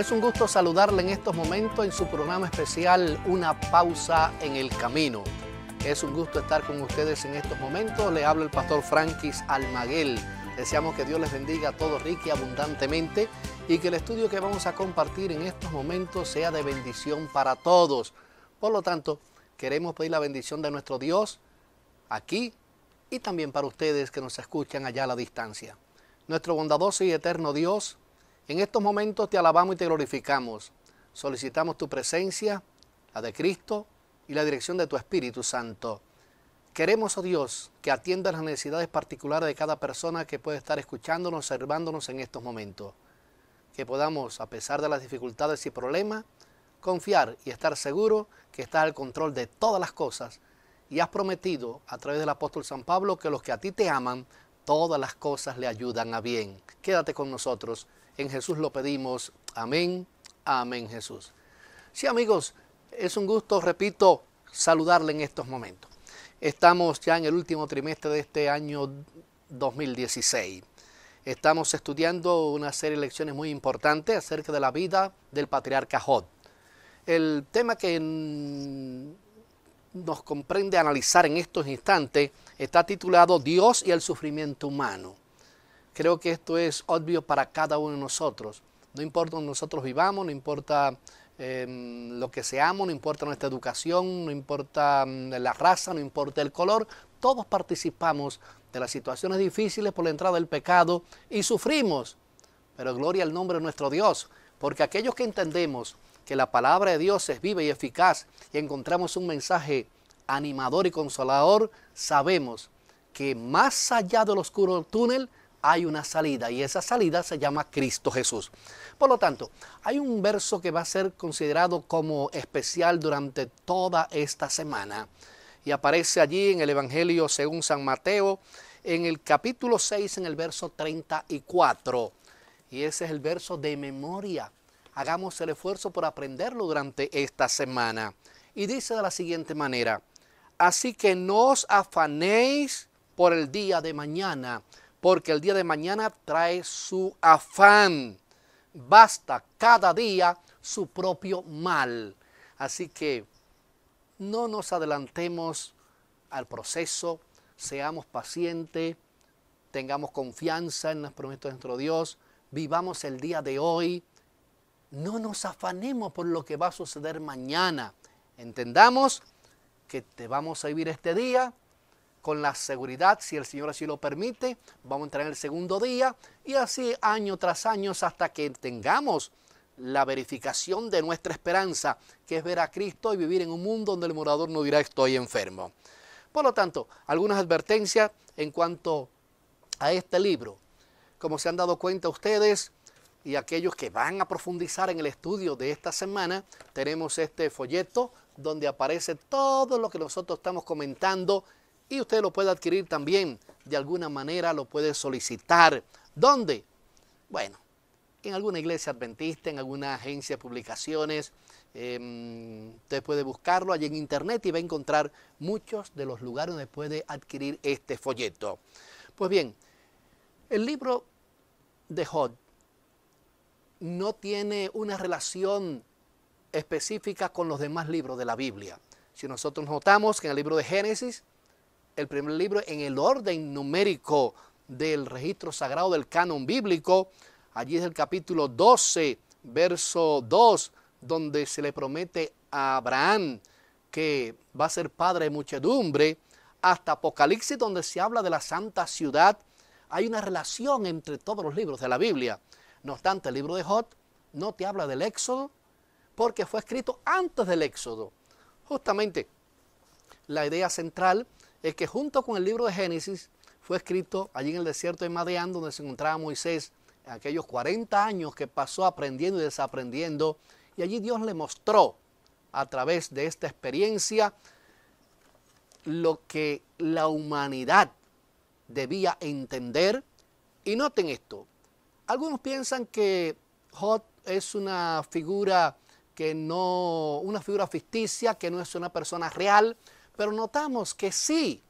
Es un gusto saludarle en estos momentos en su programa especial Una pausa en el camino. Es un gusto estar con ustedes en estos momentos. Le habla el pastor Frankis Almaguel. Deseamos que Dios les bendiga a todos rica y abundantemente y que el estudio que vamos a compartir en estos momentos sea de bendición para todos. Por lo tanto, queremos pedir la bendición de nuestro Dios aquí y también para ustedes que nos escuchan allá a la distancia. Nuestro bondadoso y eterno Dios, en estos momentos te alabamos y te glorificamos. Solicitamos tu presencia, la de Cristo y la dirección de tu Espíritu Santo. Queremos, oh Dios, que atienda las necesidades particulares de cada persona que puede estar escuchándonos, observándonos en estos momentos. Que podamos, a pesar de las dificultades y problemas, confiar y estar seguro que estás al control de todas las cosas y has prometido a través del apóstol San Pablo que los que a ti te aman, todas las cosas le ayudan a bien. Quédate con nosotros en Jesús lo pedimos. Amén. Amén Jesús. Sí amigos, es un gusto, repito, saludarle en estos momentos. Estamos ya en el último trimestre de este año 2016. Estamos estudiando una serie de lecciones muy importantes acerca de la vida del patriarca Jod. El tema que nos comprende analizar en estos instantes está titulado Dios y el sufrimiento humano. Creo que esto es obvio para cada uno de nosotros. No importa donde nosotros vivamos, no importa em, lo que seamos, no importa nuestra educación, no importa em, la raza, no importa el color, todos participamos de las situaciones difíciles por la entrada del pecado y sufrimos. Pero gloria al nombre de nuestro Dios, porque aquellos que entendemos que la palabra de Dios es viva y eficaz y encontramos un mensaje animador y consolador, sabemos que más allá del oscuro túnel hay una salida y esa salida se llama Cristo Jesús. Por lo tanto, hay un verso que va a ser considerado como especial durante toda esta semana y aparece allí en el Evangelio según San Mateo en el capítulo 6 en el verso 34 y ese es el verso de memoria. Hagamos el esfuerzo por aprenderlo durante esta semana y dice de la siguiente manera, así que no os afanéis por el día de mañana porque el día de mañana trae su afán. Basta cada día su propio mal. Así que no nos adelantemos al proceso, seamos pacientes, tengamos confianza en los promesas de nuestro Dios, vivamos el día de hoy, no nos afanemos por lo que va a suceder mañana. Entendamos que te vamos a vivir este día con la seguridad, si el Señor así lo permite, vamos a entrar en el segundo día y así año tras año hasta que tengamos la verificación de nuestra esperanza, que es ver a Cristo y vivir en un mundo donde el morador no dirá estoy enfermo. Por lo tanto, algunas advertencias en cuanto a este libro. Como se han dado cuenta ustedes y aquellos que van a profundizar en el estudio de esta semana, tenemos este folleto donde aparece todo lo que nosotros estamos comentando y usted lo puede adquirir también. De alguna manera lo puede solicitar. ¿Dónde? Bueno, en alguna iglesia adventista, en alguna agencia de publicaciones. Em, usted puede buscarlo allí en internet y va a encontrar muchos de los lugares donde puede adquirir este folleto. Pues bien, el libro de Job no tiene una relación específica con los demás libros de la Biblia. Si nosotros notamos que en el libro de Génesis el primer libro en el orden numérico del registro sagrado del canon bíblico. Allí es el capítulo 12, verso 2, donde se le promete a Abraham que va a ser padre de muchedumbre, hasta Apocalipsis donde se habla de la santa ciudad. Hay una relación entre todos los libros de la Biblia. No obstante, el libro de Jot no te habla del Éxodo porque fue escrito antes del Éxodo. Justamente la idea central es que junto con el libro de Génesis fue escrito allí en el desierto de Madeán donde se encontraba Moisés, en aquellos 40 años que pasó aprendiendo y desaprendiendo, y allí Dios le mostró a través de esta experiencia lo que la humanidad debía entender. Y noten esto, algunos piensan que Jot es una figura que no, una figura ficticia, que no es una persona real, pero notamos que sí,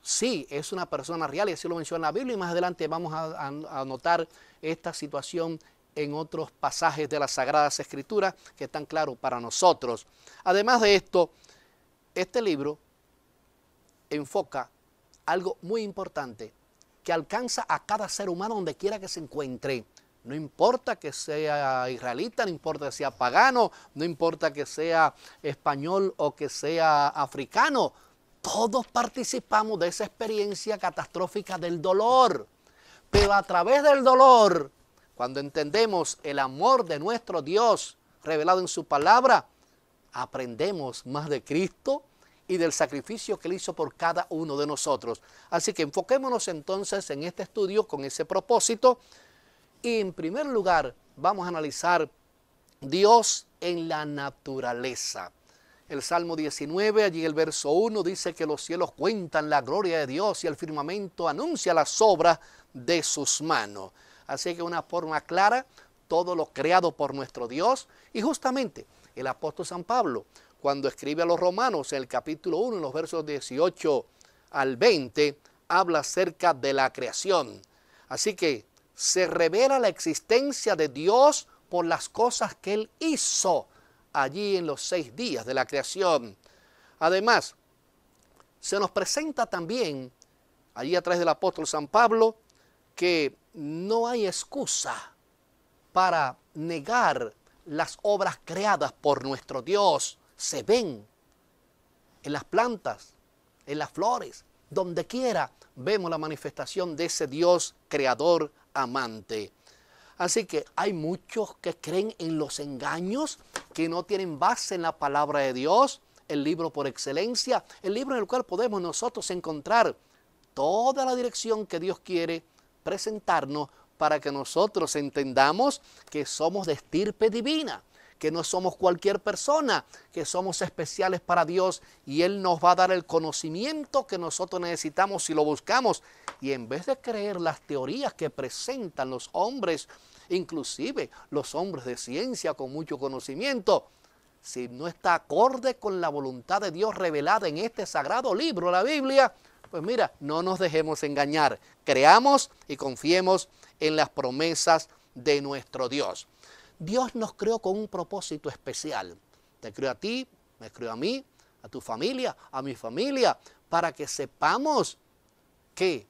sí, es una persona real y así lo menciona la Biblia y más adelante vamos a, notar esta situación en otros pasajes de las Sagradas Escrituras que están claros para nosotros. Además de esto, este libro enfoca algo muy importante que alcanza a cada ser humano donde quiera que se encuentre. No importa que sea israelita, no importa que sea pagano, no importa que sea español o que sea africano. Todos participamos de esa experiencia catastrófica del dolor. Pero a través del dolor, cuando entendemos el amor de nuestro Dios revelado en su palabra, aprendemos más de Cristo y del sacrificio que Él hizo por cada uno de nosotros. Así que enfoquémonos entonces en este estudio con ese propósito y en primer lugar, vamos a analizar Dios en la naturaleza. El Salmo 19, allí el verso 1, dice que los cielos cuentan la gloria de Dios y el firmamento anuncia las obras de sus manos. Así que una forma clara, todo lo creado por nuestro Dios. Y justamente el apóstol San Pablo, cuando escribe a los romanos en el capítulo 1, en los versos 18 al 20, habla acerca de la creación. Así que se revela la existencia de Dios por las cosas que Él hizo allí en los seis días de la creación. Además, se nos presenta también, allí a través del apóstol San Pablo, que no hay excusa para negar las obras creadas por nuestro Dios. Se ven en las plantas, en las flores, donde quiera vemos la manifestación de ese Dios creador, amante. Así que hay muchos que creen en los engaños que no tienen base en la palabra de Dios, el libro por excelencia, el libro en el cual podemos nosotros encontrar toda la dirección que Dios quiere presentarnos para que nosotros entendamos que somos de estirpe divina, que no somos cualquier persona, que somos especiales para Dios y Él nos va a dar el conocimiento que nosotros necesitamos si lo buscamos. Y en vez de creer las teorías que presentan los hombres, inclusive los hombres de ciencia con mucho conocimiento, si no está acorde con la voluntad de Dios revelada en este sagrado libro, la Biblia, pues mira, no nos dejemos engañar, creamos y confiemos en las promesas de nuestro Dios. Dios nos creó con un propósito especial. Te creo a ti, me creo a mí, a tu familia, a mi familia, para que sepamos que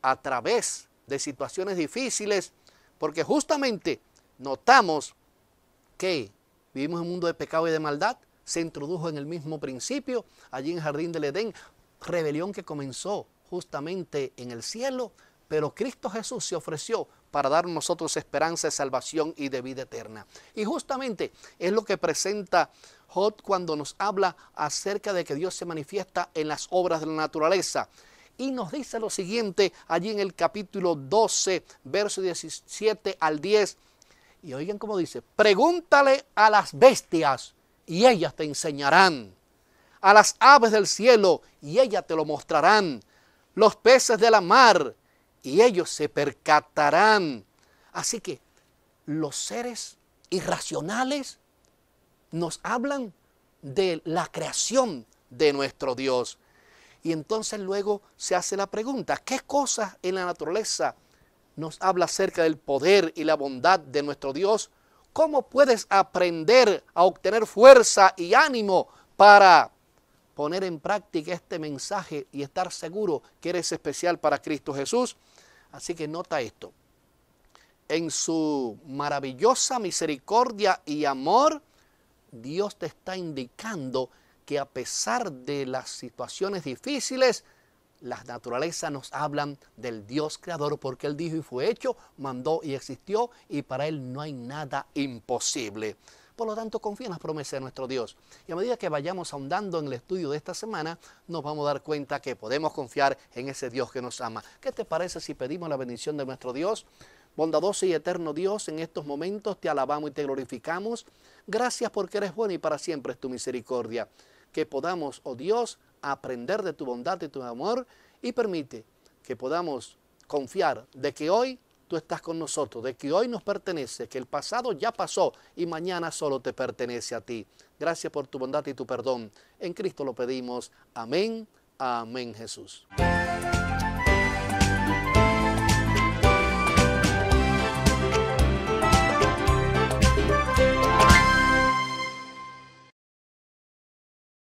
a través de situaciones difíciles, porque justamente notamos que vivimos en un mundo de pecado y de maldad, se introdujo en el mismo principio, allí en el jardín del Edén, rebelión que comenzó justamente en el cielo, pero Cristo Jesús se ofreció para dar nosotros esperanza, salvación y de vida eterna. Y justamente es lo que presenta Job cuando nos habla acerca de que Dios se manifiesta en las obras de la naturaleza. Y nos dice lo siguiente allí en el capítulo 12, verso 17 al 10. Y oigan cómo dice, pregúntale a las bestias y ellas te enseñarán. A las aves del cielo y ellas te lo mostrarán. Los peces de la mar y ellos se percatarán. Así que los seres irracionales nos hablan de la creación de nuestro Dios. Y entonces luego se hace la pregunta, ¿qué cosas en la naturaleza nos habla acerca del poder y la bondad de nuestro Dios? ¿Cómo puedes aprender a obtener fuerza y ánimo para poner en práctica este mensaje y estar seguro que eres especial para Cristo Jesús? Así que nota esto. En su maravillosa misericordia y amor, Dios te está indicando que a pesar de las situaciones difíciles, las naturalezas nos hablan del Dios creador porque Él dijo y fue hecho, mandó y existió y para Él no hay nada imposible. Por lo tanto, confía en las promesas de nuestro Dios. Y a medida que vayamos ahondando en el estudio de esta semana, nos vamos a dar cuenta que podemos confiar en ese Dios que nos ama. ¿Qué te parece si pedimos la bendición de nuestro Dios? Bondadoso y eterno Dios, en estos momentos te alabamos y te glorificamos. Gracias porque eres bueno y para siempre es tu misericordia. Que podamos, oh Dios, aprender de tu bondad y tu amor y permite que podamos confiar de que hoy tú estás con nosotros, de que hoy nos pertenece, que el pasado ya pasó y mañana solo te pertenece a ti. Gracias por tu bondad y tu perdón. En Cristo lo pedimos. Amén. Amén Jesús.